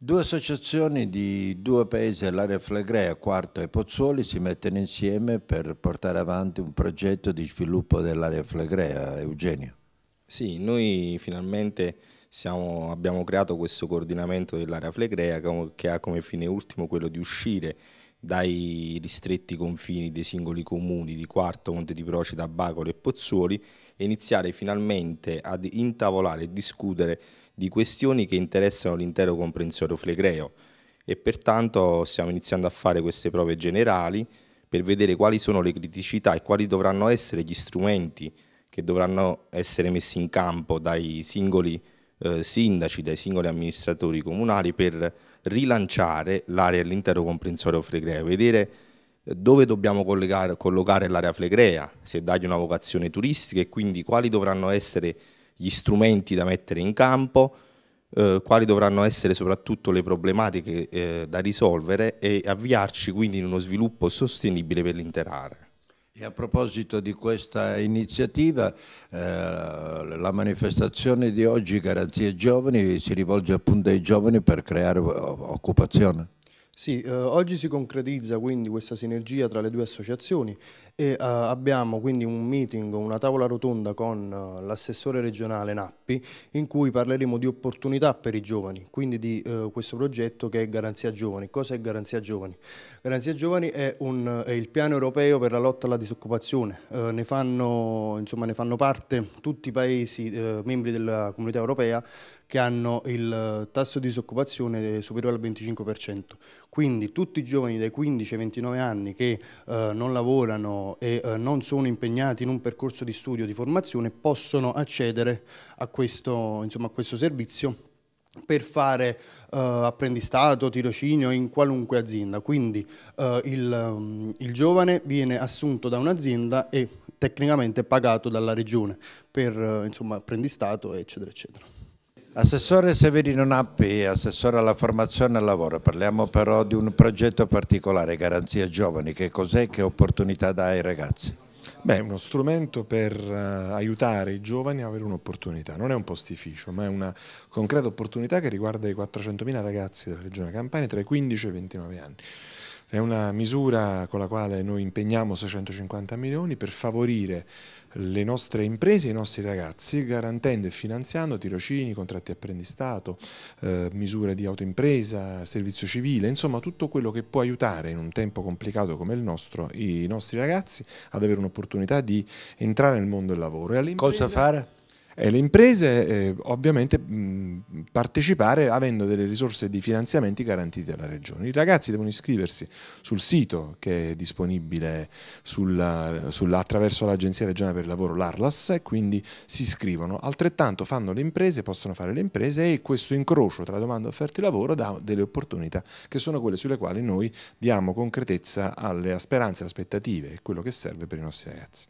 Due associazioni di due paesi all'area Flegrea, Quarto e Pozzuoli, si mettono insieme per portare avanti un progetto di sviluppo dell'area Flegrea. Eugenio. Sì, noi finalmente siamo, abbiamo creato questo coordinamento dell'area Flegrea che ha come fine ultimo quello di uscire dai ristretti confini dei singoli comuni di Quarto, Monte di Procida, Bacolo e Pozzuoli e iniziare finalmente ad intavolare e discutere di questioni che interessano l'intero comprensorio flegreo e pertanto stiamo iniziando a fare queste prove generali per vedere quali sono le criticità e quali dovranno essere gli strumenti che dovranno essere messi in campo dai singoli eh, sindaci, dai singoli amministratori comunali per rilanciare l'area dell'intero comprensorio flegreo, vedere eh, dove dobbiamo collocare l'area flegrea, se dargli una vocazione turistica e quindi quali dovranno essere gli strumenti da mettere in campo, eh, quali dovranno essere soprattutto le problematiche eh, da risolvere e avviarci quindi in uno sviluppo sostenibile per l'intera area. E a proposito di questa iniziativa, eh, la manifestazione di oggi Garanzie Giovani si rivolge appunto ai giovani per creare occupazione? Sì, eh, oggi si concretizza quindi questa sinergia tra le due associazioni e eh, abbiamo quindi un meeting, una tavola rotonda con eh, l'assessore regionale Nappi in cui parleremo di opportunità per i giovani, quindi di eh, questo progetto che è Garanzia Giovani. Cosa è Garanzia Giovani? Garanzia Giovani è, un, è il piano europeo per la lotta alla disoccupazione, eh, ne fanno, insomma, ne, fanno, parte tutti i paesi eh, membri della comunità europea che hanno il eh, tasso di disoccupazione superiore al 25%. Quindi tutti i giovani dai 15 ai 29 anni che eh, non lavorano e eh, non sono impegnati in un percorso di studio, di formazione, possono accedere a questo, insomma, a questo servizio per fare uh, apprendistato, tirocinio in qualunque azienda. Quindi uh, il, um, il, giovane viene assunto da un'azienda e tecnicamente pagato dalla regione per uh, insomma, apprendistato, eccetera, eccetera. Assessore Severino Nappi, assessore alla formazione e al lavoro, parliamo però di un progetto particolare, Garanzia Giovani, che cos'è, e che opportunità dà ai ragazzi? Beh, è uno strumento per uh, aiutare i giovani ad avere un'opportunità, non è un postificio, ma è una concreta opportunità che riguarda i 400.000 ragazzi della regione Campania tra i 15 e i 29 anni. È una misura con la quale noi impegniamo 650 milioni per favorire le nostre imprese e i nostri ragazzi garantendo e finanziando tirocini, contratti apprendistato, eh, misure di autoimpresa, servizio civile, insomma tutto quello che può aiutare in un tempo complicato come il nostro i nostri ragazzi ad avere un'opportunità di entrare nel mondo del lavoro. E Cosa fare? e le imprese eh, ovviamente mh, partecipare avendo delle risorse di finanziamenti garantite dalla regione. I ragazzi devono iscriversi sul sito che è disponibile sulla, sulla, attraverso l'Agenzia Regionale per il Lavoro, l'Arlas, e quindi si iscrivono. Altrettanto fanno le imprese, possono fare le imprese e questo incrocio tra domanda e offerta di lavoro dà delle opportunità che sono quelle sulle quali noi diamo concretezza alle speranze, alle aspettative e quello che serve per i nostri ragazzi.